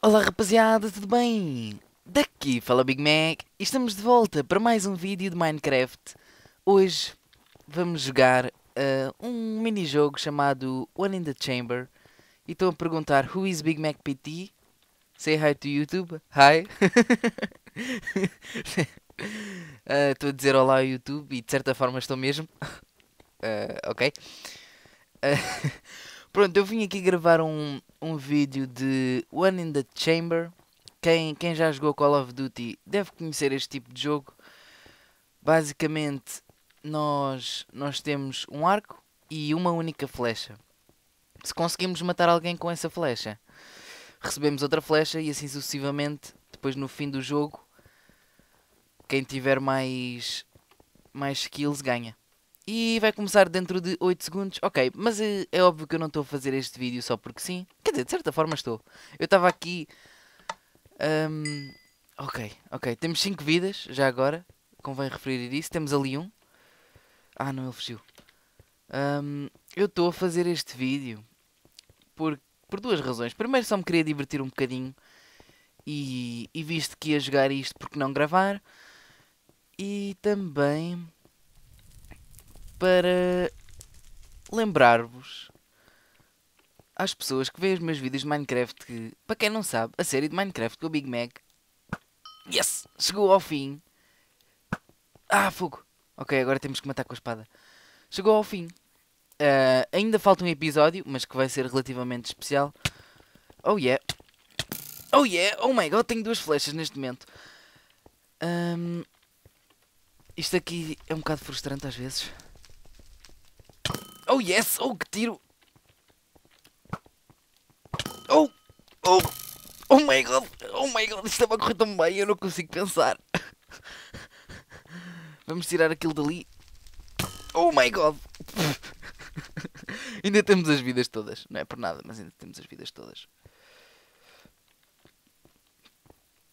Olá rapaziada, tudo bem? Daqui fala Big Mac e estamos de volta para mais um vídeo de Minecraft. Hoje vamos jogar uh, um mini-jogo chamado One in the Chamber. E estou a perguntar, who is Big Mac PT? Say hi to YouTube. Hi. Uh, estou uh, a dizer olá ao YouTube e de certa forma estou mesmo. Uh, ok. Uh, pronto, eu vim aqui gravar um, um vídeo de One in the Chamber. Quem, quem já jogou Call of Duty deve conhecer este tipo de jogo. Basicamente, nós, nós temos um arco e uma única flecha. Se conseguimos matar alguém com essa flecha, recebemos outra flecha e assim sucessivamente. Depois, no fim do jogo, quem tiver mais, mais skills ganha. E vai começar dentro de 8 segundos. Ok, mas é, é óbvio que eu não estou a fazer este vídeo só porque sim. Quer dizer, de certa forma estou. Eu estava aqui... Um, ok, ok. Temos 5 vidas, já agora. Convém referir isso. Temos ali um. Ah, não, ele fugiu. Um, eu estou a fazer este vídeo por, por duas razões. Primeiro, só me queria divertir um bocadinho. E, e visto que ia jogar isto, porque não gravar? E também para lembrar-vos às pessoas que veem os meus vídeos de Minecraft que, para quem não sabe, a série de Minecraft com o Big Mac yes, chegou ao fim. Ah, fogo! Ok, agora temos que matar com a espada. Chegou ao fim. Uh, ainda falta um episódio, mas que vai ser relativamente especial. Oh yeah! Oh yeah! Oh my god, tenho duas flechas neste momento. Um, isto aqui é um bocado frustrante às vezes. Oh yes! Oh que tiro! Oh! Oh! Oh my god! Oh my god! Isto estava a correr tão bem, eu não consigo pensar. Vamos tirar aquilo dali. Oh my god! ainda temos as vidas todas. Não é por nada, mas ainda temos as vidas todas.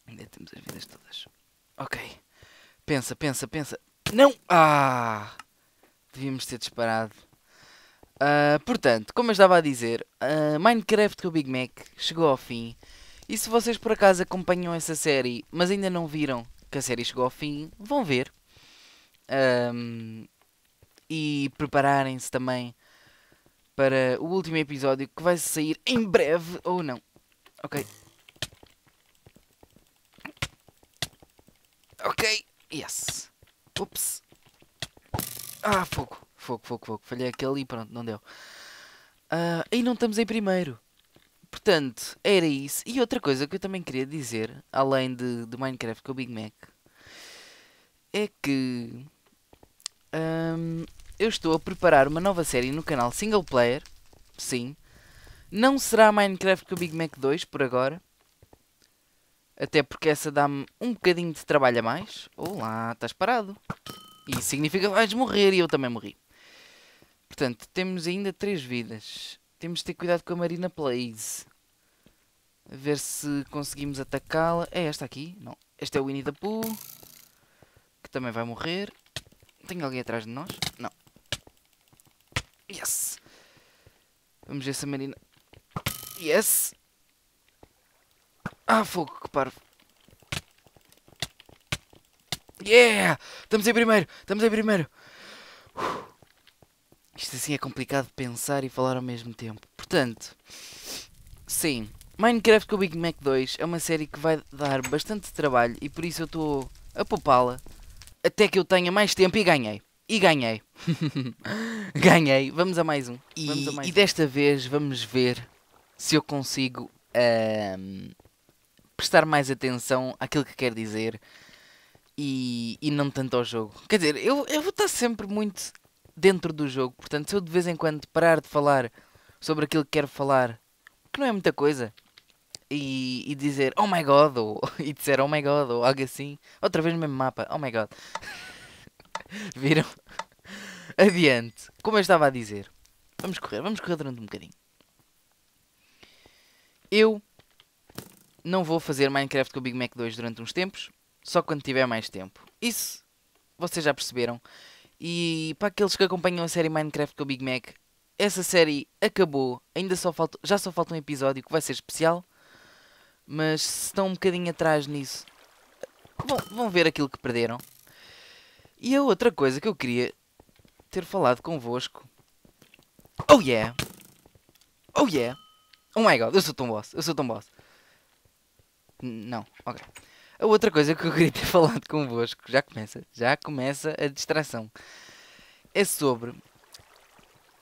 Ainda temos as vidas todas. Ok. Pensa, pensa, pensa. Não! Ah! Devíamos ter disparado. Uh, portanto, como eu estava a dizer, uh, Minecraft com o Big Mac chegou ao fim. E se vocês por acaso acompanham essa série, mas ainda não viram que a série chegou ao fim, vão ver. Um, e prepararem-se também para o último episódio que vai sair em breve ou não. Ok. Ok. Yes. Ups. Ah, fogo fogo, fogo, fogo. Falhei aquele e pronto, não deu. Uh, e não estamos em primeiro. Portanto, era isso. E outra coisa que eu também queria dizer, além de, de Minecraft com o Big Mac, é que um, eu estou a preparar uma nova série no canal Single Player. Sim. Não será Minecraft com o Big Mac 2 por agora. Até porque essa dá-me um bocadinho de trabalho a mais. Olá, estás parado. E significa que vais morrer e eu também morri. Portanto, temos ainda três vidas. Temos de ter cuidado com a Marina Place A ver se conseguimos atacá-la. É esta aqui? Não. Esta é o Winnie the Pooh. Que também vai morrer. Tem alguém atrás de nós? Não. Yes! Vamos ver se a Marina... Yes! Ah, fogo, que parvo. Yeah! Estamos em primeiro! Estamos em primeiro! Isto assim é complicado de pensar e falar ao mesmo tempo. Portanto, sim, Minecraft com o Big Mac 2 é uma série que vai dar bastante trabalho e por isso eu estou a poupá-la até que eu tenha mais tempo e ganhei. E ganhei. ganhei. Vamos a mais um. E, a mais e um. desta vez vamos ver se eu consigo uh, prestar mais atenção àquilo que quer dizer e, e não tanto ao jogo. Quer dizer, eu, eu vou estar sempre muito dentro do jogo. Portanto, se eu de vez em quando parar de falar sobre aquilo que quero falar, que não é muita coisa, e, e dizer oh my god, ou, e dizer oh my god, ou algo assim, outra vez no mesmo mapa, oh my god. Viram? Adiante. Como eu estava a dizer, vamos correr, vamos correr durante um bocadinho. Eu não vou fazer Minecraft com o Big Mac 2 durante uns tempos, só quando tiver mais tempo. Isso vocês já perceberam. E para aqueles que acompanham a série Minecraft com o Big Mac, essa série acabou, ainda só falta, já só falta um episódio que vai ser especial. Mas se estão um bocadinho atrás nisso, vão, vão ver aquilo que perderam. E a outra coisa que eu queria ter falado convosco. Oh yeah! Oh yeah! Oh my god, eu sou tão boss, eu sou tão boss. Não, ok. A outra coisa que eu queria ter falado convosco, já começa, já começa a distração, é sobre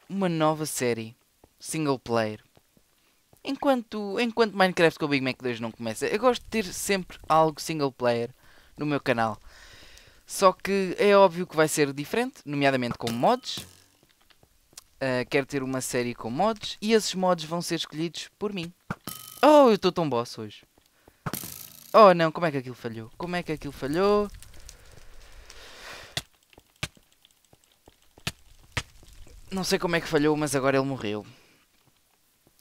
uma nova série single player. Enquanto, enquanto Minecraft com o Big Mac 2 não começa, eu gosto de ter sempre algo single player no meu canal. Só que é óbvio que vai ser diferente, nomeadamente com mods. Uh, quero ter uma série com mods e esses mods vão ser escolhidos por mim. Oh, eu estou tão boss hoje. Oh não, como é que aquilo falhou? Como é que aquilo falhou? Não sei como é que falhou, mas agora ele morreu.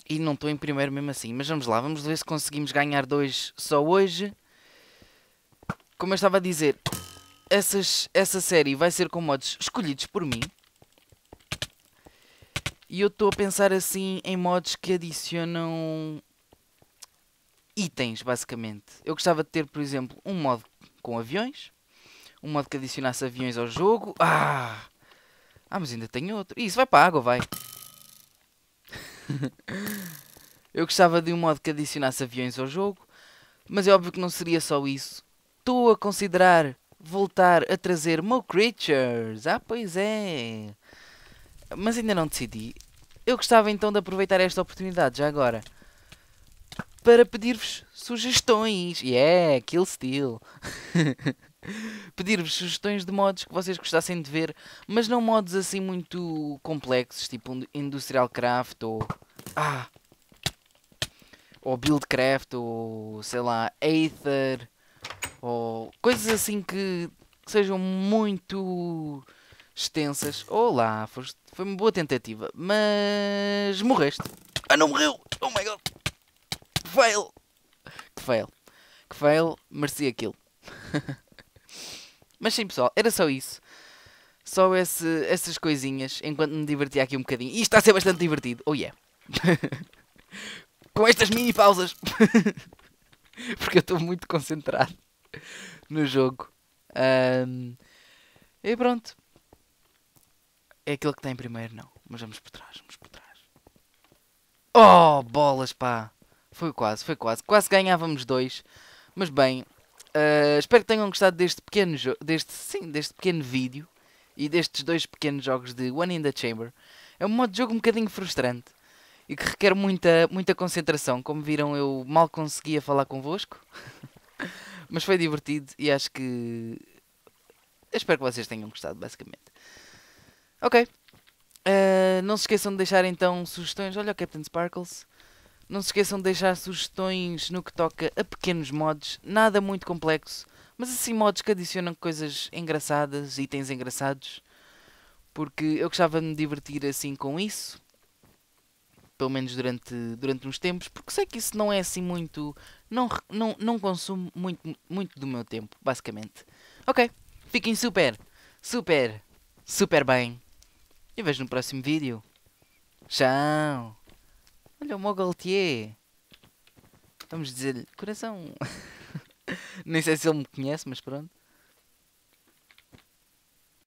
E não estou em primeiro mesmo assim. Mas vamos lá, vamos ver se conseguimos ganhar dois só hoje. Como eu estava a dizer, essas, essa série vai ser com mods escolhidos por mim. E eu estou a pensar assim em mods que adicionam itens, basicamente. Eu gostava de ter, por exemplo, um modo com aviões, um modo que adicionasse aviões ao jogo. Ah! Ah, mas ainda tenho outro. Isso vai para a água, vai. eu gostava de um modo que adicionasse aviões ao jogo, mas é óbvio que não seria só isso. Estou a considerar voltar a trazer Mo Creatures. Ah, pois é. Mas ainda não decidi. Eu gostava então de aproveitar esta oportunidade já agora para pedir-vos sugestões. Yeah, é, Kill Steel. pedir-vos sugestões de modos que vocês gostassem de ver, mas não modos assim muito complexos, tipo Industrial Craft ou. Ah! Ou Buildcraft ou sei lá, Aether ou coisas assim que sejam muito extensas. Olá, foi uma boa tentativa, mas morreste. Ah, não morreu! Oh my god! fail! Que fail. Que fail, merecia aquilo. Mas sim, pessoal, era só isso. Só esse, essas coisinhas, enquanto me divertia aqui um bocadinho. E está a ser bastante divertido, oh yeah. Com estas mini pausas. Porque eu estou muito concentrado no jogo. Um, e pronto. É aquele que está em primeiro, não. Mas vamos por trás, vamos por trás. Oh, bolas, pá. Foi quase, foi quase. Quase ganhávamos dois. Mas bem, uh, espero que tenham gostado deste pequeno deste sim, deste pequeno vídeo e destes dois pequenos jogos de One in the Chamber. É um modo de jogo um bocadinho frustrante e que requer muita, muita concentração. Como viram, eu mal conseguia falar convosco. Mas foi divertido e acho que. Eu espero que vocês tenham gostado, basicamente. Ok. Uh, não se esqueçam de deixar então sugestões. Olha o Captain Sparkles. Não se esqueçam de deixar sugestões no que toca a pequenos mods, nada muito complexo, mas assim mods que adicionam coisas engraçadas, itens engraçados, porque eu gostava de me divertir assim com isso, pelo menos durante, durante uns tempos, porque sei que isso não é assim muito. não, não, não consumo muito, muito do meu tempo, basicamente. Ok, fiquem super, super, super bem. E vejo no próximo vídeo. Tchau! Olha o Mogaltier. Vamos dizer-lhe, coração. Nem sei se ele me conhece, mas pronto.